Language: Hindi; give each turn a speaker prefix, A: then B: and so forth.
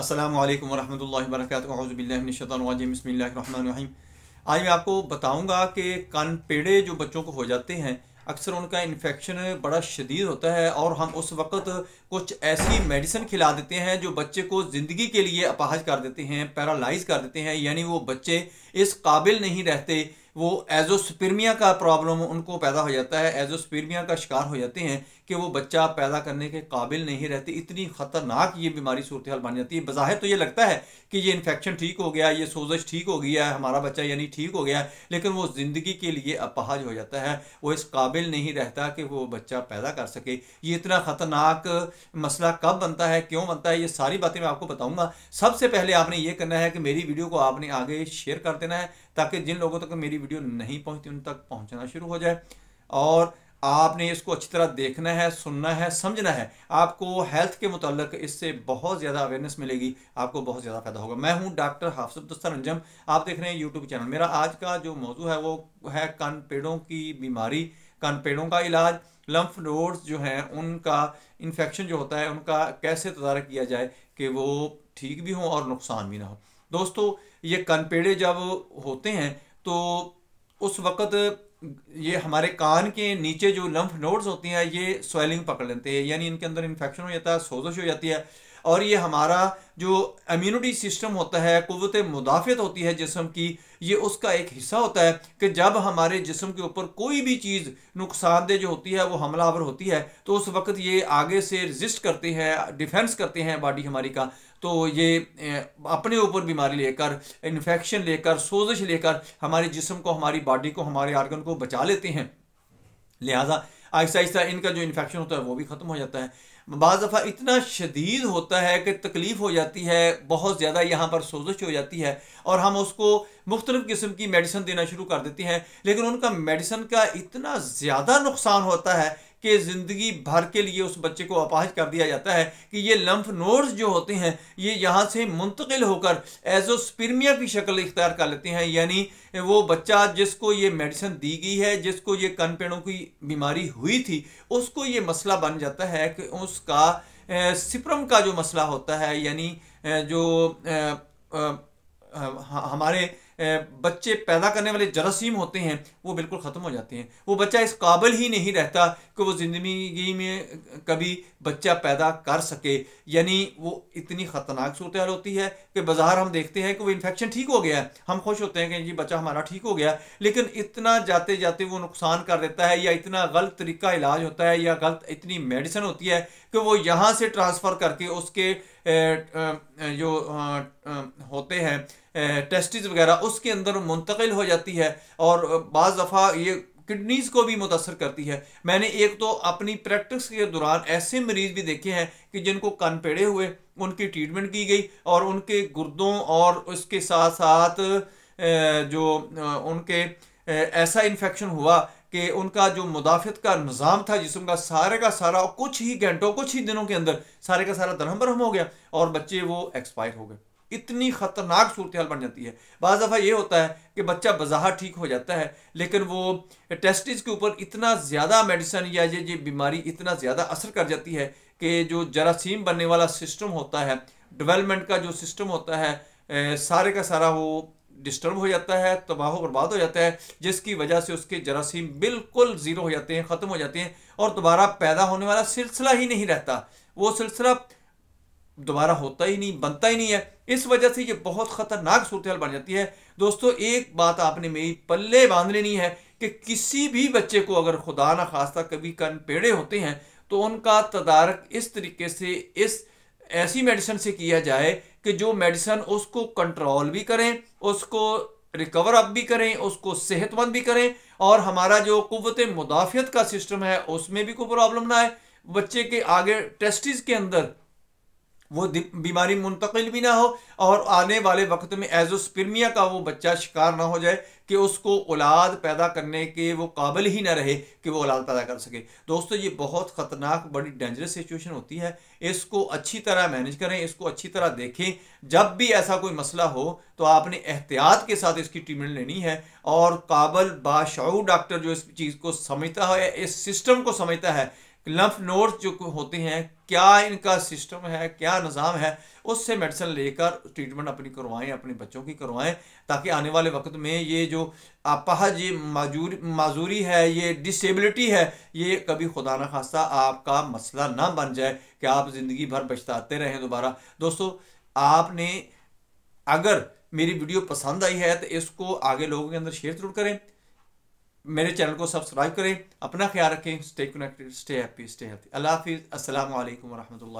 A: अस्सलाम वालेकुम रहमतुल्लाहि व बरकातहू औज़ु बिल्लाहि मिनश शैतानिर रजीम बिस्मिल्लाहिर रहमानिर रहीम आज मैं आपको बताऊंगा कि कान पेड़े जो बच्चों को हो जाते हैं अक्सर उनका इन्फेक्शन बड़ा शदीद होता है और हम उस वक्त कुछ ऐसी मेडिसिन खिला देते हैं जो बच्चे को ज़िंदगी के लिए अपाहज कर देते हैं पैरालाइज कर देते हैं यानी वो बच्चे इस काबिल नहीं रहते वो एजोस्पिरमिया का प्रॉब्लम उनको पैदा हो जाता है एजोस्पिरमिया का शिकार हो जाते हैं कि वो बच्चा पैदा करने के काबिल नहीं रहते इतनी ख़तरनाक ये बीमारी सूरत हाल बन जाती है बज़ाहिर तो ये लगता है कि ये इन्फेक्शन ठीक हो गया ये सोजश ठीक हो गया है हमारा बच्चा यानी ठीक हो गया लेकिन वो ज़िंदगी के लिए अपहाज हो जाता है वो इस काबिल नहीं रहता कि वो बच्चा पैदा कर सके ये इतना ख़तरनाक मसला कब बनता है क्यों बनता है ये सारी बातें मैं आपको बताऊँगा सबसे पहले आपने ये करना है कि मेरी वीडियो को आपने आगे शेयर कर देना है ताकि जिन लोगों तक मेरी वीडियो नहीं पहुंचती उन तक पहुंचना शुरू हो जाए और आपने इसको अच्छी तरह देखना है सुनना है समझना है आपको हेल्थ के मुतलक इससे बहुत ज़्यादा अवेयरनेस मिलेगी आपको बहुत ज़्यादा फ़ायदा होगा मैं हूं डॉक्टर दस्तर अंजम आप देख रहे हैं यूट्यूब चैनल मेरा आज का जो मौजू है वो है कान पेड़ों की बीमारी कान पेड़ों का इलाज लम्फ नोड्स जो हैं उनका इन्फेक्शन जो होता है उनका कैसे तदारक किया जाए कि वो ठीक भी हों और नुकसान भी ना हो दोस्तों ये कनपेड़े जब होते हैं तो उस वक़्त ये हमारे कान के नीचे जो लम्फ नोड्स होती हैं ये स्वेलिंग पकड़ लेते हैं यानी इनके अंदर इन्फेक्शन हो जाता है सोजश हो जाती है और ये हमारा जो इम्यूनिटी सिस्टम होता है कुत मुदाफ़त होती है जिसम की ये उसका एक हिस्सा होता है कि जब हमारे जिसम के ऊपर कोई भी चीज़ नुकसानदेह जो होती है वो हमलावर होती है तो उस वक्त ये आगे से रजिस्ट करते हैं डिफेंस करते हैं बॉडी हमारी का तो ये अपने ऊपर बीमारी लेकर इन्फेक्शन लेकर सोजिश लेकर हमारे जिसम को हमारी बॉडी को हमारे आर्गन को बचा लेते हैं लिहाजा आहिस्ता आहिस्ता इनका जो इन्फेक्शन होता है वो भी ख़त्म हो जाता है बज़ दफ़ा इतना शदीद होता है कि तकलीफ़ हो जाती है बहुत ज़्यादा यहाँ पर सोजिश हो जाती है और हम उसको मुख्तलिफ़ किस्म की मेडिसन देना शुरू कर देती हैं लेकिन उनका मेडिसन का इतना ज़्यादा नुकसान होता है कि ज़िंदगी भर के लिए उस बच्चे को अपाहिज कर दिया जाता है कि ये लम्फ नोड्स जो होते हैं ये यहाँ से मुंतकिल होकर एजोस्पिरमिया की शक्ल इख्तियार कर लेते हैं यानी वो बच्चा जिसको ये मेडिसिन दी गई है जिसको ये कन पेड़ों की बीमारी हुई थी उसको ये मसला बन जाता है कि उसका सिप्रम का जो मसला होता है यानी जो आ, आ, हमारे बच्चे पैदा करने वाले जरासीम होते हैं वो बिल्कुल ख़त्म हो जाते हैं वो बच्चा इस काबिल ही नहीं रहता कि वो ज़िंदगी में कभी बच्चा पैदा कर सके यानी वो इतनी ख़तरनाक सूरत हाल होती है कि बाज़ार हम देखते हैं कि वो इन्फेक्शन ठीक हो गया है हम खुश होते हैं कि जी बच्चा हमारा ठीक हो गया लेकिन इतना जाते जाते वो नुकसान कर देता है या इतना गलत तरीका इलाज होता है या गलत इतनी मेडिसिन होती है कि वो यहाँ से ट्रांसफ़र करके उसके जो होते हैं टेस्टिस वगैरह उसके अंदर मुंतकिल हो जाती है और बज़ दफ़ा ये किडनीज़ को भी मुतासर करती है मैंने एक तो अपनी प्रैक्टिस के दौरान ऐसे मरीज़ भी देखे हैं कि जिनको कन पेड़े हुए उनकी ट्रीटमेंट की गई और उनके गुर्दों और उसके साथ साथ जो उनके ऐसा इन्फेक्शन हुआ कि उनका जो मुदाफ़त का निज़ाम था जिसम का सारे का सारा कुछ ही घंटों कुछ ही दिनों के अंदर सारे का सारा दरहम बरहम हो गया और बच्चे वो एक्सपायर हो गए इतनी ख़तरनाक सूरत हाल बन जाती है बज़ दफ़ा ये होता है कि बच्चा बज़ाहर ठीक हो जाता है लेकिन वो टेस्टिस के ऊपर इतना ज़्यादा मेडिसन या ये बीमारी इतना ज़्यादा असर कर जाती है कि जो जरासीम बनने वाला सिस्टम होता है डेवलपमेंट का जो सिस्टम होता है ए, सारे का सारा वो डिस्टर्ब हो जाता है तबाह बर्बाद हो जाता है जिसकी वजह से उसके जरासीम बिल्कुल ज़ीरो हो जाते हैं ख़त्म हो जाते हैं और दोबारा पैदा होने वाला सिलसिला ही नहीं रहता वो सिलसिला दोबारा होता ही नहीं बनता ही नहीं है इस वजह से ये बहुत ख़तरनाक सूरत बन जाती है दोस्तों एक बात आपने मेरी पल्ले बांध लेनी है कि किसी भी बच्चे को अगर खुदा न खास्ता कभी कन पेड़े होते हैं तो उनका तदारक इस तरीके से इस ऐसी मेडिसिन से किया जाए कि जो मेडिसन उसको कंट्रोल भी करें उसको रिकवर अप भी करें उसको सेहतमंद भी करें और हमारा जो कुत मुदाफियत का सिस्टम है उसमें भी कोई प्रॉब्लम ना आए बच्चे के आगे टेस्टिस के अंदर वो बीमारी मुंतकिल भी ना हो और आने वाले वक्त में एजोस्पिरमिया का वो बच्चा शिकार ना हो जाए कि उसको औलाद पैदा करने के वो काबिल ही ना रहे कि वो औलाद पैदा कर सके दोस्तों ये बहुत ख़तरनाक बड़ी डेंजरस सिचुएशन होती है इसको अच्छी तरह मैनेज करें इसको अच्छी तरह देखें जब भी ऐसा कोई मसला हो तो आपने एहतियात के साथ इसकी ट्रीटमेंट लेनी है और काबल बाशऊ डॉक्टर जो इस चीज़ को समझता है इस सिस्टम को समझता है लम्फ नोड्स जो होते हैं क्या इनका सिस्टम है क्या निज़ाम है उससे मेडिसिन लेकर ट्रीटमेंट अपनी करवाएं अपने बच्चों की करवाएं ताकि आने वाले वक्त में ये जो अपहज ये माजूरी माजूरी है ये डिसेबिलिटी है ये कभी खुदा न खास्ता आपका मसला ना बन जाए कि आप ज़िंदगी भर पछताते रहें दोबारा दोस्तों आपने अगर मेरी वीडियो पसंद आई है तो इसको आगे लोगों के अंदर शेयर जरूर करें मेरे चैनल को सब्सक्राइब करें अपना ख्याल रखें stay connected stay happy stay healthy अल्लाह हाफिज़ असल वरहमल